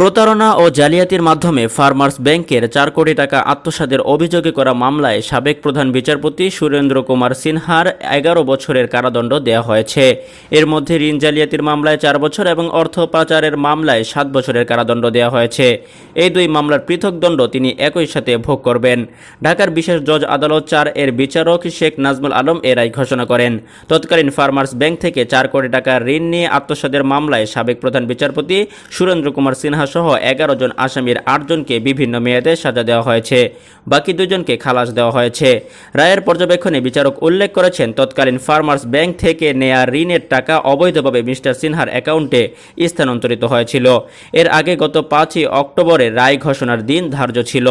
প্রতারণা ও জালিয়াতির মাধ্যমে ফার্মার্স ব্যাংকের চার কোটি টাকা আত্মসাদের অভিযোগে করা মামলায় সাবেক প্রধান বিচারপতি সুরেন্দ্র কুমার সিনহার এগারো বছরের কারাদণ্ড দেওয়া হয়েছে এর মধ্যে ঋণ জালিয়াতির মামলায় চার বছর এবং অর্থ পাচারের মামলায় সাত বছরের কারাদণ্ড দেওয়া হয়েছে এই দুই মামলার পৃথক দণ্ড তিনি একই সাথে ভোগ করবেন ঢাকার বিশেষ জজ আদালত চার এর বিচারক শেখ নাজমুল আলম এর রায় ঘোষণা করেন তৎকালীন ফার্মার্স ব্যাংক থেকে চার কোটি টাকা ঋণ নিয়ে আত্মসাদের মামলায় সাবেক প্রধান বিচারপতি সুরেন্দ্র কুমার সিনহা সহ এগারো জন আসামির আটজনকে বিভিন্ন মেয়াদে সাজা দেওয়া হয়েছে বাকি দুজনকে খালাস দেওয়া হয়েছে রায়ের পর্যবেক্ষণে বিচারক উল্লেখ করেছেন তৎকালীন ফার্মার্স ব্যাংক থেকে নেয়া ঋণের টাকা অবৈধভাবে মিস্টার সিনহার অ্যাকাউন্টে স্থানান্তরিত হয়েছিল এর আগে গত পাঁচই অক্টোবরে রায় ঘোষণার দিন ধার্য ছিল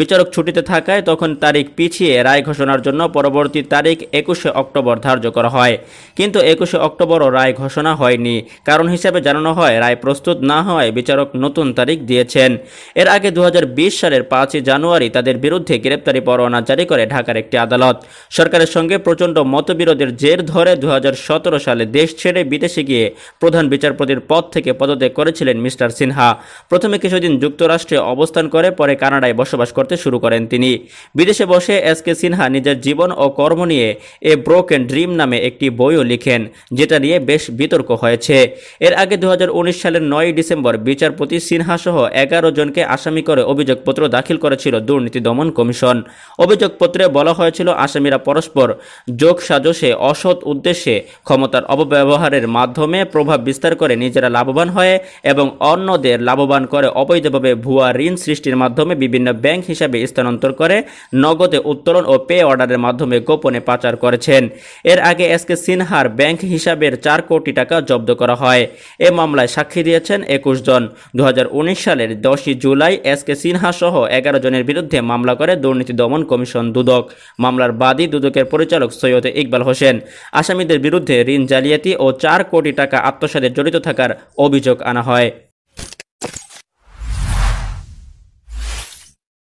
বিচারক ছুটিতে থাকায় তখন তারিখ পিছিয়ে রায় ঘোষণার জন্য পরবর্তী তারিখ একুশে অক্টোবর ধার্য করা হয় কিন্তু একুশে অক্টোবরও রায় ঘোষণা হয়নি কারণ হিসেবে জানানো হয় রায় প্রস্তুত না হওয়ায় বিচারক নতুন নতুন তারিখ দিয়েছেন এর আগে দু সালের পাঁচই জানুয়ারি তাদের বিরুদ্ধে গ্রেপ্তারি পরোয়ানা জারি করে ঢাকার একটি আদালত সরকারের সঙ্গে প্রচণ্ড মতবিরোধের জের ধরে দু সালে দেশ ছেড়ে বিদেশে গিয়ে প্রধান বিচারপতির পদ থেকে পদত্যাগ করেছিলেন মিস্টার সিনহা প্রথমে কিছুদিন যুক্তরাষ্ট্রে অবস্থান করে পরে কানাডায় বসবাস করতে শুরু করেন তিনি বিদেশে বসে এস কে সিনহা নিজের জীবন ও কর্ম নিয়ে এ ব্রোক অ্যান্ড ড্রিম নামে একটি বইও লিখেন যেটা নিয়ে বেশ বিতর্ক হয়েছে এর আগে দু সালের নয় ডিসেম্বর বিচারপতি সহ এগারো জনকে আসামি করে অভিযোগপত্র দাখিল করেছিল দুর্নীতি দমন কমিশন অভিযোগপত্রে বলা হয়েছিল আসামিরা পরস্পর যোগ সাজসে অসৎ উদ্দেশ্যে ক্ষমতার অপব্যবহারের মাধ্যমে প্রভাব বিস্তার করে নিজেরা লাভবান হয় এবং অন্যদের লাভবান করে অবৈধভাবে ভুয়া ঋণ সৃষ্টির মাধ্যমে বিভিন্ন ব্যাংক হিসাবে স্থানান্তর করে নগদে উত্তোলন ও পে অর্ডারের মাধ্যমে গোপনে পাচার করেছেন এর আগে এস কে সিনহার ব্যাংক হিসাবের চার কোটি টাকা জব্দ করা হয় এ মামলায় সাক্ষী দিয়েছেন একুশ জন দু সালের দশই জুলাই এস কে সিনহা সহ এগারো জনের বিরুদ্ধে মামলা করে দুর্নীতি দমন কমিশন দুদক মামলার বাদী দুদকের পরিচালক সৈয়দ ইকবাল হোসেন আসামিদের বিরুদ্ধে ঋণ জালিয়াতি ও চার কোটি টাকা আত্মসাতে জড়িত থাকার অভিযোগ আনা হয়